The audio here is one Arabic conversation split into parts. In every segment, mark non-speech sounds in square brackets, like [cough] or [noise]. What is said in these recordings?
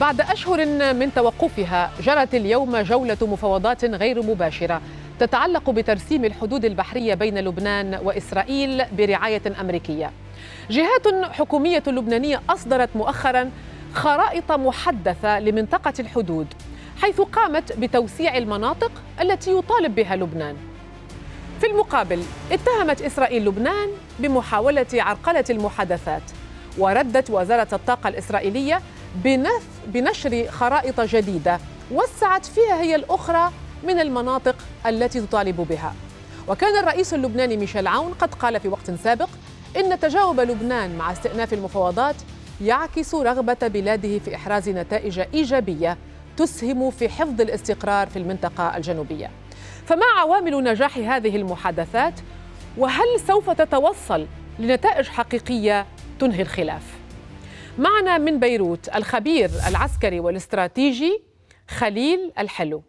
بعد أشهر من توقفها جرت اليوم جولة مفاوضات غير مباشرة تتعلق بترسيم الحدود البحرية بين لبنان وإسرائيل برعاية أمريكية جهات حكومية لبنانية أصدرت مؤخرا خرائط محدثة لمنطقة الحدود حيث قامت بتوسيع المناطق التي يطالب بها لبنان في المقابل اتهمت إسرائيل لبنان بمحاولة عرقلة المحادثات وردت وزارة الطاقة الإسرائيلية بنشر خرائط جديدة وسعت فيها هي الأخرى من المناطق التي تطالب بها وكان الرئيس اللبناني ميشيل عون قد قال في وقت سابق إن تجاوب لبنان مع استئناف المفاوضات يعكس رغبة بلاده في إحراز نتائج إيجابية تسهم في حفظ الاستقرار في المنطقة الجنوبية فما عوامل نجاح هذه المحادثات وهل سوف تتوصل لنتائج حقيقية تنهي الخلاف؟ معنا من بيروت الخبير العسكري والاستراتيجي خليل الحلو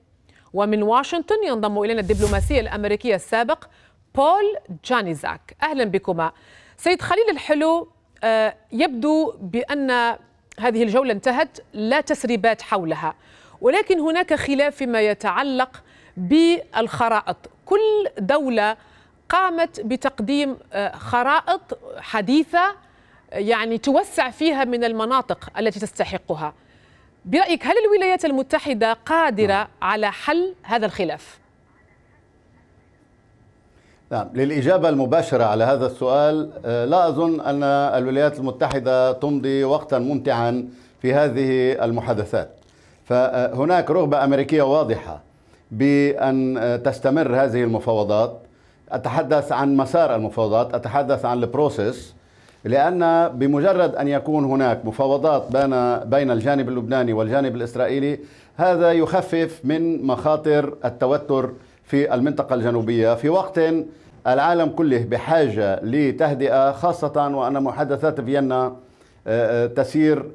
ومن واشنطن ينضم إلينا الدبلوماسي الأمريكي السابق بول جانيزاك أهلا بكما سيد خليل الحلو آه، يبدو بأن هذه الجولة انتهت لا تسريبات حولها ولكن هناك خلاف فيما يتعلق بالخرائط كل دولة قامت بتقديم آه، خرائط حديثة يعني توسع فيها من المناطق التي تستحقها برأيك هل الولايات المتحدة قادرة نعم. على حل هذا الخلاف؟ نعم للإجابة المباشرة على هذا السؤال آه، لا أظن أن الولايات المتحدة تمضي وقتا ممتعا في هذه المحادثات فهناك رغبة أمريكية واضحة بأن آه، تستمر هذه المفاوضات أتحدث عن مسار المفاوضات أتحدث عن البروسيس لأن بمجرد أن يكون هناك مفاوضات بين بين الجانب اللبناني والجانب الإسرائيلي هذا يخفف من مخاطر التوتر في المنطقة الجنوبية في وقت العالم كله بحاجة لتهدئة خاصة وأن محادثات فيينا آه، آه، تسير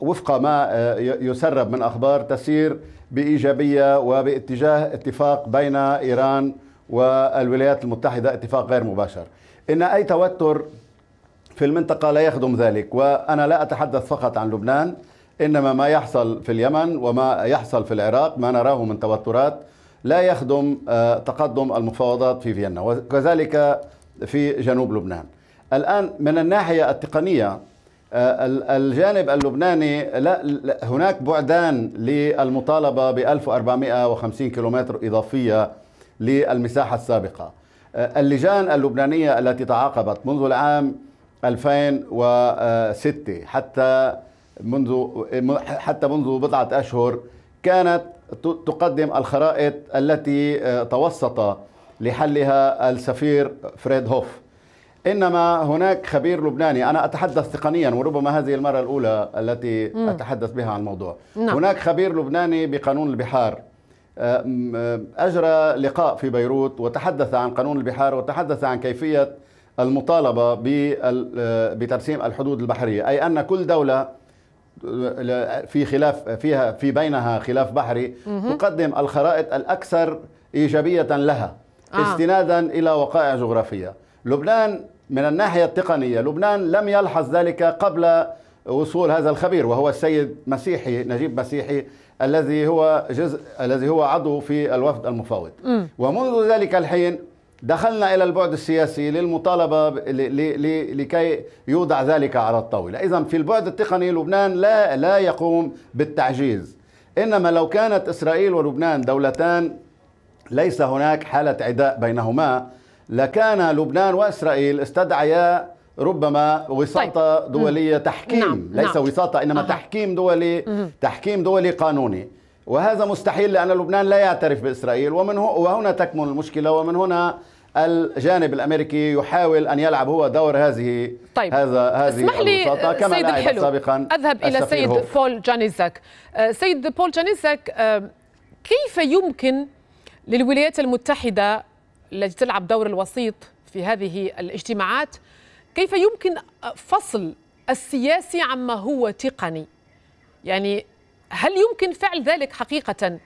وفق ما آه، يسرب من أخبار تسير بإيجابية وباتجاه اتفاق بين إيران والولايات المتحدة اتفاق غير مباشر إن أي توتر في المنطقة لا يخدم ذلك وأنا لا أتحدث فقط عن لبنان إنما ما يحصل في اليمن وما يحصل في العراق ما نراه من توترات لا يخدم آه، تقدم المفاوضات في فيينا وكذلك في جنوب لبنان الآن من الناحية التقنية آه، الجانب اللبناني لا هناك بعدان للمطالبة ب 1450 كيلومتر إضافية للمساحة السابقة آه، اللجان اللبنانية التي تعاقبت منذ العام 2006 حتى منذ حتى منذ بضعة أشهر كانت تقدم الخرائط التي آه، توسط لحلها السفير فريد هوف إنما هناك خبير لبناني أنا أتحدث تقنيا وربما هذه المرة الأولى التي أتحدث بها عن الموضوع نعم. هناك خبير لبناني بقانون البحار آه، آه، أجرى لقاء في بيروت وتحدث عن قانون البحار وتحدث عن كيفية المطالبة بترسيم الحدود البحرية أي أن كل دولة في خلاف فيها في بينها خلاف بحري تقدم الخرائط الأكثر إيجابية لها آه. استنادا إلى وقائع جغرافية لبنان من الناحية التقنية لبنان لم يلحظ ذلك قبل وصول هذا الخبير وهو السيد مسيحي نجيب مسيحي الذي هو جزء الذي هو عضو في الوفد المفاوض ومنذ ذلك الحين دخلنا إلى البعد السياسي للمطالبة لكي يوضع ذلك على الطاولة إذا في البعد التقني لبنان لا, لا يقوم بالتعجيز إنما لو كانت إسرائيل ولبنان دولتان ليس هناك حالة عداء بينهما لكان لبنان وإسرائيل استدعيا ربما وساطة طيب. دولية تحكيم نعم. ليس نعم. وساطة إنما أه. تحكيم دولي تحكيم دولي قانوني وهذا مستحيل لأن لبنان لا يعترف بإسرائيل ومن وهنا تكمن المشكلة ومن هنا الجانب الامريكي يحاول ان يلعب هو دور هذه طيب. هذا هذه اسمح لي كما سيد الحلو سابقا اذهب الى السيد هوف. بول جانيزك أه، سيد بول جانيزك أه، كيف يمكن للولايات المتحده التي تلعب دور الوسيط في هذه الاجتماعات كيف يمكن فصل السياسي عما هو تقني يعني هل يمكن فعل ذلك حقيقة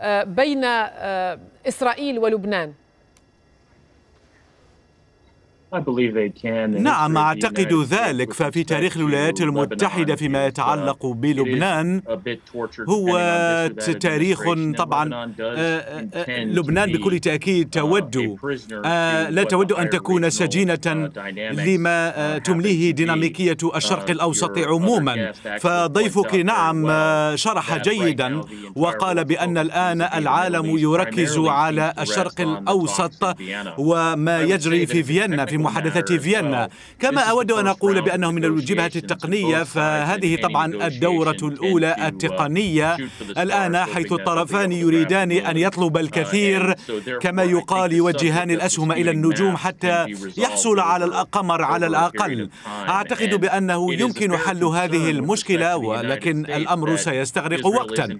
آه، بين آه، إسرائيل ولبنان؟ نعم أعتقد ذلك ففي تاريخ الولايات المتحدة فيما يتعلق بلبنان هو تاريخ طبعا آه، آه، آه، لبنان بكل تأكيد uh, تود لا تود أن تكون uh, سجينة لما تمليه ديناميكية uh, الشرق الأوسط عموما فضيفك نعم شرح جيدا وقال بأن الآن العالم يركز على الشرق الأوسط وما يجري في فيينا في محادثة فيينا كما أود أن أقول بأنه من الجبهة التقنية فهذه طبعا الدورة الأولى التقنية الآن حيث الطرفان يريدان أن يطلب الكثير كما يقال يوجهان الأسهم إلى النجوم حتى يحصل على القمر على الأقل أعتقد بأنه يمكن حل هذه المشكلة ولكن الأمر سيستغرق وقتا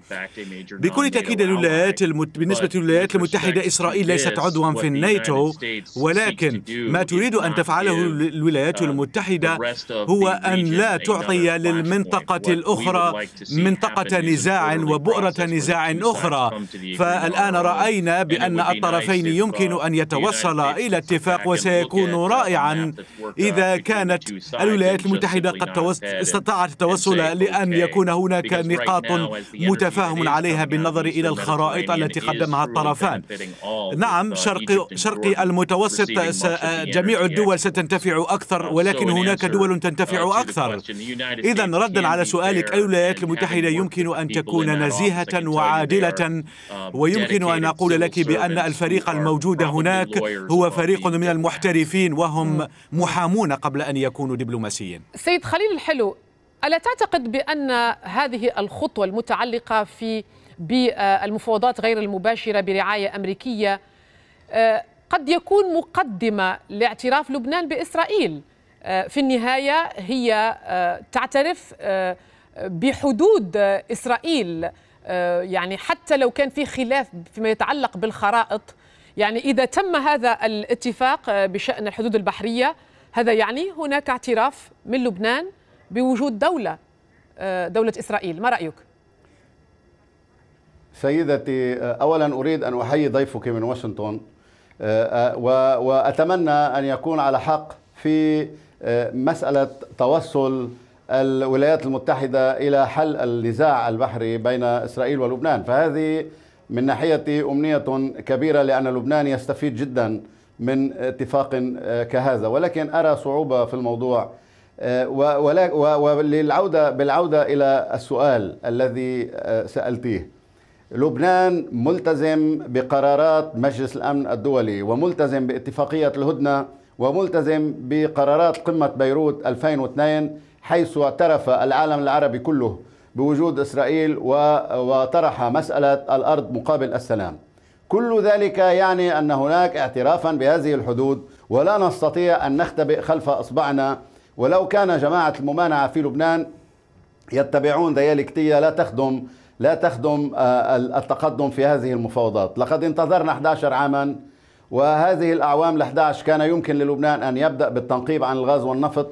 بكل تأكيد الولايات المت... بالنسبة للولايات المتحدة إسرائيل ليست عضوا في الناتو ولكن ما تريد تريد أن تفعله الولايات uh, المتحدة هو أن لا تعطي للمنطقة الأخرى منطقة نزاع وبؤرة نزاع أخرى فالآن رأينا بأن الطرفين uh, يمكن أن يتوصلا إلى اتفاق وسيكون رائعا إذا كانت الولايات المتحدة قد استطاعت التوصل لأن يكون هناك نقاط متفاهم عليها بالنظر إلى الخرائط التي قدمها الطرفان نعم شرق شرق المتوسط جميع الدول ستنتفع أكثر ولكن هناك دول تنتفع أكثر إذا ردا على سؤالك أي الولايات المتحدة يمكن أن تكون نزيهة وعادلة um, ويمكن أن أقول لك بأن الفريق الموجود هناك هو فريق من المحترفين وهم hmm. محامون قبل أن يكونوا دبلوماسيين سيد خليل الحلو ألا تعتقد بأن هذه الخطوة المتعلقة في بالمفاوضات آه، غير المباشرة برعاية أمريكية آه، قد يكون مقدمة لاعتراف لبنان بإسرائيل آه، في النهاية هي آه، تعترف آه، بحدود إسرائيل يعني حتى لو كان في خلاف فيما يتعلق بالخرائط يعني إذا تم هذا الاتفاق بشأن الحدود البحرية هذا يعني هناك اعتراف من لبنان بوجود دولة دولة إسرائيل ما رأيك؟ سيدتي أولا أريد أن أحيي ضيفك من واشنطن آه، آه، وأتمنى أن يكون على حق في آه، مسألة توصل الولايات المتحدة إلى حل النزاع البحري بين إسرائيل ولبنان فهذه من ناحيتي أمنية كبيرة لأن لبنان يستفيد جدا من اتفاق كهذا ولكن أرى صعوبة في الموضوع وللعودة بالعودة إلى السؤال الذي سألتيه لبنان ملتزم بقرارات مجلس الأمن الدولي وملتزم باتفاقية الهدنة وملتزم بقرارات قمة بيروت 2002 حيث اعترف العالم العربي كله بوجود إسرائيل وطرح مسألة الأرض مقابل السلام كل ذلك يعني أن هناك اعترافا بهذه الحدود ولا نستطيع أن نختبئ خلف إصبعنا ولو كان جماعة الممانعة في لبنان يتبعون ديالكتية لا تخدم لا تخدم آه، التقدم في هذه المفاوضات لقد انتظرنا 11 عاما وهذه الأعوام ال11 كان يمكن للبنان أن يبدأ بالتنقيب عن الغاز والنفط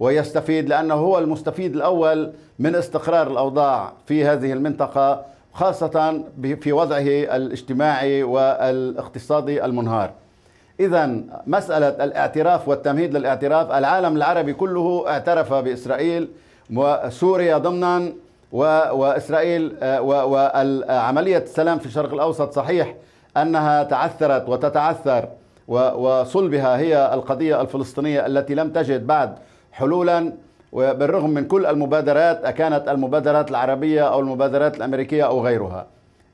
ويستفيد لأنه هو المستفيد الأول من استقرار الأوضاع في هذه المنطقة خاصة في وضعه الاجتماعي والاقتصادي المنهار إذا مسألة الاعتراف والتمهيد للاعتراف العالم العربي كله اعترف بإسرائيل وسوريا ضمنا وإسرائيل آه، وعملية السلام في الشرق الأوسط صحيح أنها تعثرت وتتعثر وصلبها هي القضية الفلسطينية التي لم تجد بعد حلولا وبالرغم من كل المبادرات أكانت المبادرات العربية أو المبادرات الأمريكية أو غيرها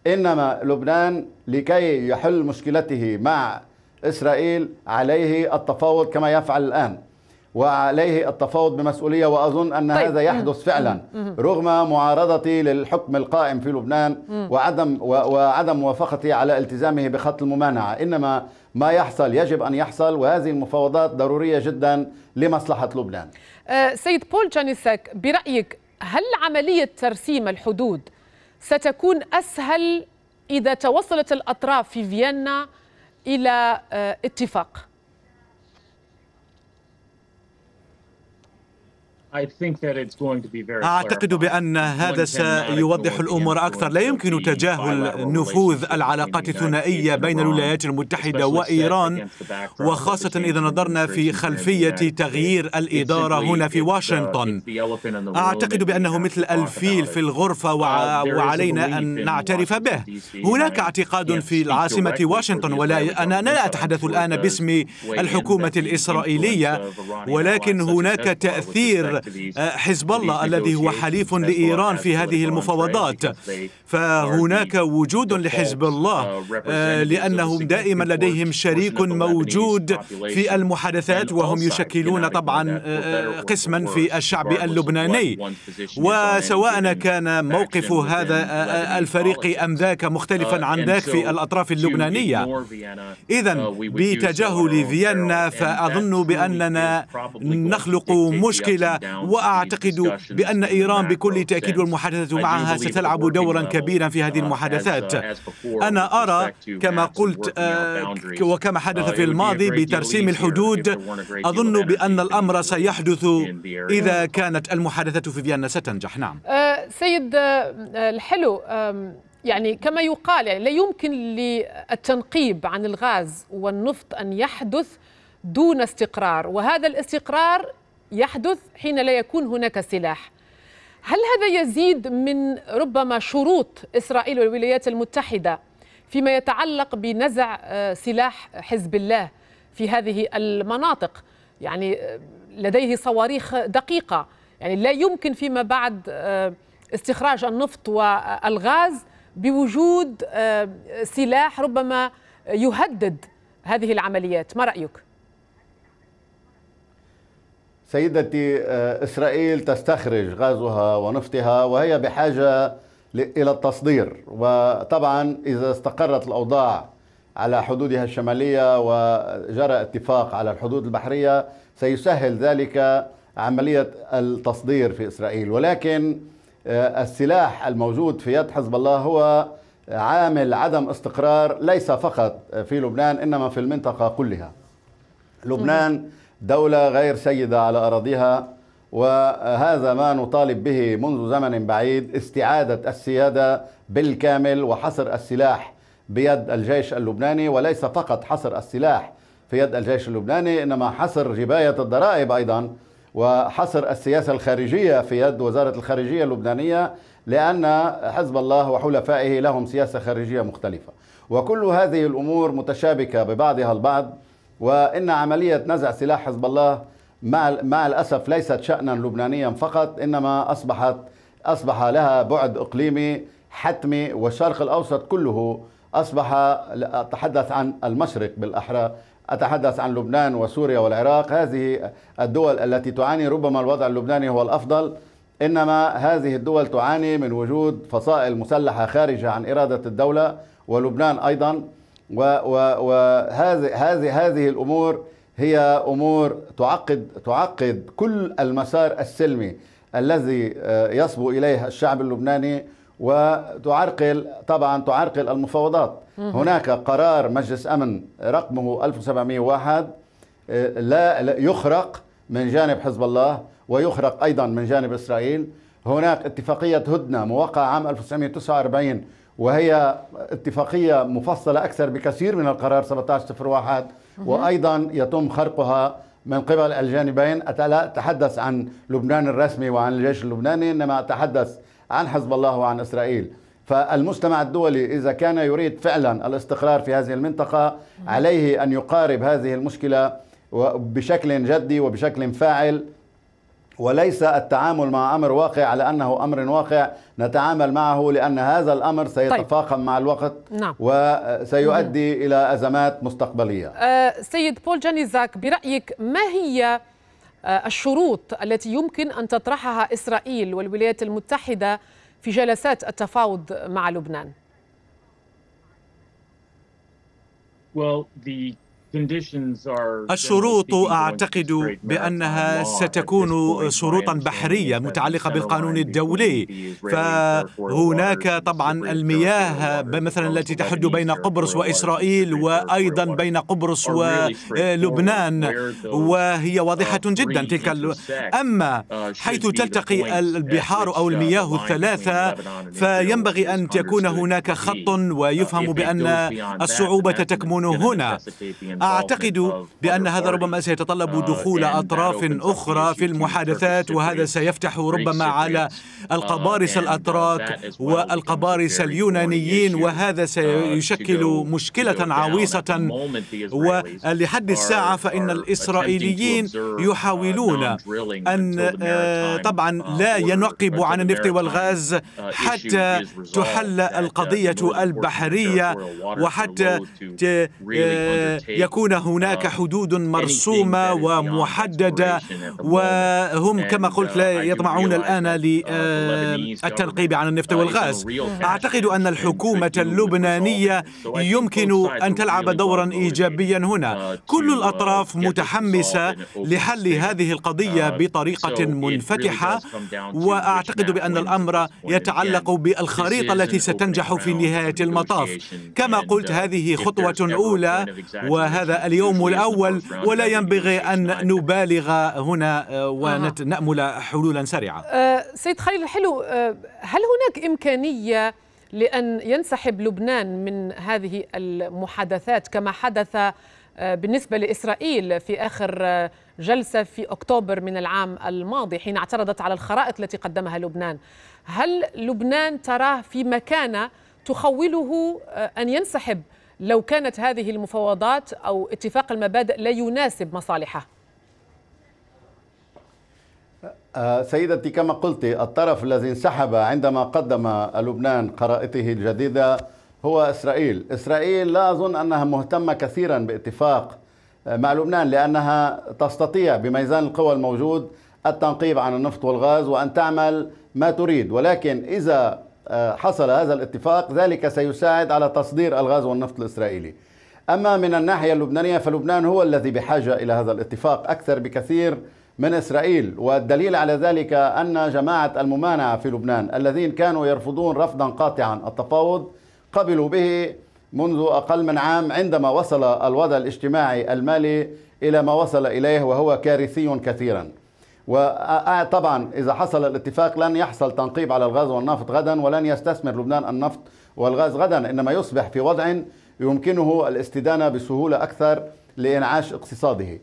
إنما لبنان لكي يحل مشكلته مع إسرائيل عليه التفاوض كما يفعل الآن وعليه التفاوض بمسؤوليه واظن ان طيب. هذا يحدث فعلا رغم معارضتي للحكم القائم في لبنان وعدم وعدم موافقتي على التزامه بخط الممانعه انما ما يحصل يجب ان يحصل وهذه المفاوضات ضروريه جدا لمصلحه لبنان آه، سيد بول جانيسك برايك هل عمليه ترسيم الحدود ستكون اسهل اذا توصلت الاطراف في فيينا الى آه، اتفاق أعتقد بأن هذا سيوضح الأمور أكثر لا يمكن تجاهل نفوذ العلاقات الثنائية بين الولايات المتحدة وإيران وخاصة إذا نظرنا في خلفية تغيير الإدارة هنا في واشنطن أعتقد بأنه مثل الفيل في الغرفة uh, وعلينا أن نعترف به هناك اعتقاد في العاصمة واشنطن ولا أنا لا أتحدث الآن باسم الحكومة الإسرائيلية ولكن هناك تأثير آه، حزب الله الذي هو حليف لإيران في هذه المفاوضات فهناك وجود لحزب uh, الله آه، لأنهم دائما لديهم شريك موجود في المحادثات وهم يشكلون طبعا آه، قسما في الشعب اللبناني وسواء كان موقف هذا الفريق أم ذاك مختلفا uh, عن ذاك في الأطراف اللبنانية إذا uh, بتجاهل فيينا فأظن بأننا نخلق مشكلة وأعتقد بأن إيران بكل تأكيد والمحادثة معها ستلعب دورا كبيرا في هذه uh, uh, المحادثات أنا أرى كما قلت آه، وكما حدث uh, في الماضي بترسيم الحدود أظن بأن الأمر [laughs] سيحدث إذا كانت المحادثة في فيينا ستنجح نعم آه، سيد آه، الحلو يعني كما يقال يعني لا يمكن للتنقيب عن الغاز والنفط أن يحدث دون استقرار وهذا الاستقرار يحدث حين لا يكون هناك سلاح هل هذا يزيد من ربما شروط إسرائيل والولايات المتحدة فيما يتعلق بنزع آه، سلاح حزب الله في هذه المناطق يعني آه، لديه صواريخ دقيقة يعني لا يمكن فيما بعد آه، استخراج النفط والغاز بوجود سلاح ربما يهدد هذه العمليات ما رأيك؟ سيدتي آه، إسرائيل تستخرج غازها ونفطها وهي بحاجة إلى التصدير وطبعا إذا استقرت الأوضاع على حدودها الشمالية وجرى اتفاق على الحدود البحرية سيسهل ذلك عملية التصدير في إسرائيل ولكن آه، السلاح الموجود في يد حزب الله هو عامل عدم استقرار ليس فقط في لبنان إنما في المنطقة كلها لبنان دولة غير سيدة على أراضيها وهذا ما نطالب به منذ زمن بعيد استعادة السيادة بالكامل وحصر السلاح بيد الجيش اللبناني وليس فقط حصر السلاح في يد الجيش اللبناني إنما حصر جباية الضرائب أيضا وحصر السياسة الخارجية في يد وزارة الخارجية اللبنانية لأن حزب الله وحلفائه لهم سياسة خارجية مختلفة وكل هذه الأمور متشابكة ببعضها البعض وان عمليه نزع سلاح حزب الله مع مع الاسف ليست شانا لبنانيا فقط انما اصبحت اصبح لها بعد اقليمي حتمي والشرق الاوسط كله اصبح اتحدث عن المشرق بالاحرى اتحدث عن لبنان وسوريا والعراق هذه الدول التي تعاني ربما الوضع اللبناني هو الافضل انما هذه الدول تعاني من وجود فصائل مسلحه خارجه عن اراده الدوله ولبنان ايضا وهذه هذه هذه الامور هي امور تعقد تعقد كل المسار السلمي الذي آه، يصبو اليه الشعب اللبناني وتعرقل طبعا تعرقل المفاوضات هناك قرار مجلس امن رقمه 1701 آه، لا يخرق من جانب حزب الله ويخرق ايضا من جانب اسرائيل هناك اتفاقيه هدنه موقعه عام 1949 وهي اتفاقية مفصلة أكثر بكثير من القرار 1701 وأيضا يتم خرقها من قبل الجانبين لا أتحدث عن لبنان الرسمي وعن الجيش اللبناني إنما أتحدث عن حزب الله وعن إسرائيل فالمجتمع الدولي إذا كان يريد فعلا الاستقرار في هذه المنطقة عليه أن يقارب هذه المشكلة بشكل جدي وبشكل فاعل وليس التعامل مع أمر واقع على أنه أمر واقع نتعامل معه لأن هذا الأمر طيب. سيتفاقم طيب. مع الوقت نعم. وسيؤدي مم. إلى أزمات مستقبلية أه سيد بول جانيزاك برأيك ما هي آه، الشروط التي يمكن أن تطرحها إسرائيل والولايات المتحدة في جلسات التفاوض مع لبنان؟ Well, the الشروط اعتقد بانها ستكون شروطا بحريه متعلقه بالقانون الدولي فهناك طبعا المياه مثلا التي تحد بين قبرص واسرائيل وايضا بين قبرص ولبنان وهي واضحه uh, جدا تلك اما uh, حيث تلتقي البحار او uh, المياه الثلاثه فينبغي ان تكون هناك خط ويفهم بان الصعوبه تكمن هنا أعتقد بأن هذا ربما سيتطلب دخول أطراف أخرى في المحادثات وهذا سيفتح ربما على القبارس الأتراك والقبارس اليونانيين وهذا سيشكل مشكلة عويصة ولحد الساعة فإن الإسرائيليين يحاولون أن آه، طبعا لا ينقبوا عن النفط والغاز حتى تحل القضية البحرية وحتى آه، يكون تكون هناك آه. حدود مرسومة ومحددة وهم كما قلت uh, لا يطمعون الآن للتنقيب uh, آه، عن النفط والغاز أعتقد أن الحكومة اللبنانية يمكن أن تلعب دورا إيجابيا هنا uh, كل الأطراف متحمسة لحل هذه القضية بطريقة منفتحة وأعتقد بأن الأمر يتعلق بالخريطة التي ستنجح في نهاية المطاف كما قلت هذه خطوة أولى وهذا هذا اليوم الأول ولا ينبغي أن نبالغ هنا آه، ونأمل حلولا سريعة آه، سيد خليل الحلو آه، هل هناك إمكانية لأن ينسحب لبنان من هذه المحادثات كما حدث بالنسبة لإسرائيل في آخر جلسة في أكتوبر من العام الماضي حين اعترضت على الخرائط التي قدمها لبنان هل لبنان تراه في مكانة تخوله أن ينسحب لو كانت هذه المفاوضات أو اتفاق المبادئ لا يناسب مصالحه أه، سيدتي كما قلت الطرف الذي انسحب عندما قدم لبنان قرائته الجديدة هو إسرائيل إسرائيل لا أظن أنها مهتمة كثيرا باتفاق أه، مع لبنان لأنها تستطيع بميزان القوى الموجود التنقيب عن النفط والغاز وأن تعمل ما تريد ولكن إذا آه، حصل هذا الاتفاق ذلك سيساعد على تصدير الغاز والنفط الإسرائيلي أما من الناحية اللبنانية فلبنان هو الذي بحاجة إلى هذا الاتفاق أكثر بكثير من إسرائيل والدليل على ذلك أن جماعة الممانعة في لبنان الذين كانوا يرفضون رفضا قاطعا التفاوض قبلوا به منذ أقل من عام عندما وصل الوضع الاجتماعي المالي إلى ما وصل إليه وهو كارثي كثيرا وطبعا إذا حصل الاتفاق لن يحصل تنقيب على الغاز والنفط غدا ولن يستثمر لبنان النفط والغاز غدا إنما يصبح في وضع يمكنه الاستدانة بسهولة أكثر لإنعاش اقتصاده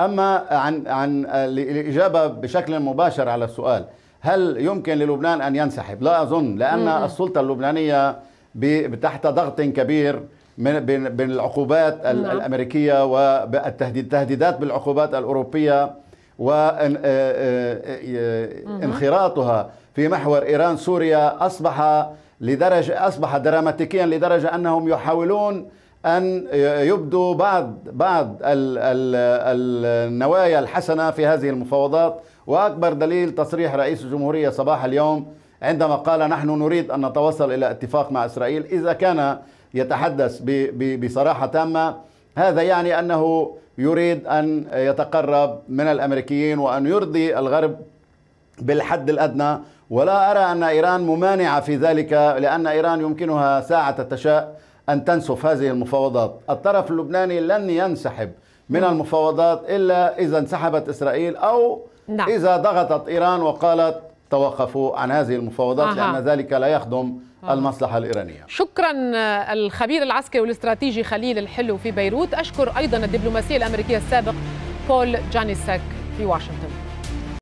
أما عن, عن الإجابة بشكل مباشر على السؤال هل يمكن للبنان أن ينسحب؟ لا أظن لأن السلطة اللبنانية تحت ضغط كبير من بين العقوبات نعم. الامريكيه والتهديدات بالعقوبات الاوروبيه وانخراطها آه، آه، آه، في محور إيران سوريا أصبح لدرجة أصبح دراماتيكيا لدرجة أنهم يحاولون أن يبدوا بعض بعض النوايا الحسنة في هذه المفاوضات وأكبر دليل تصريح رئيس الجمهورية صباح اليوم عندما قال نحن نريد أن نتوصل إلى اتفاق مع إسرائيل إذا كان يتحدث بصراحة تامة هذا يعني أنه يريد أن يتقرب من الأمريكيين وأن يرضي الغرب بالحد الأدنى ولا أرى أن إيران ممانعة في ذلك لأن إيران يمكنها ساعة تشاء أن تنسف هذه المفاوضات الطرف اللبناني لن ينسحب من المفاوضات إلا إذا انسحبت إسرائيل أو نعم. إذا ضغطت إيران وقالت توقفوا عن هذه المفاوضات أه. لأن ذلك لا يخدم أه. المصلحة الإيرانية شكرا آه، الخبير العسكري والاستراتيجي خليل الحلو في بيروت أشكر أيضا الدبلوماسية الأمريكية السابق بول جانيسك في واشنطن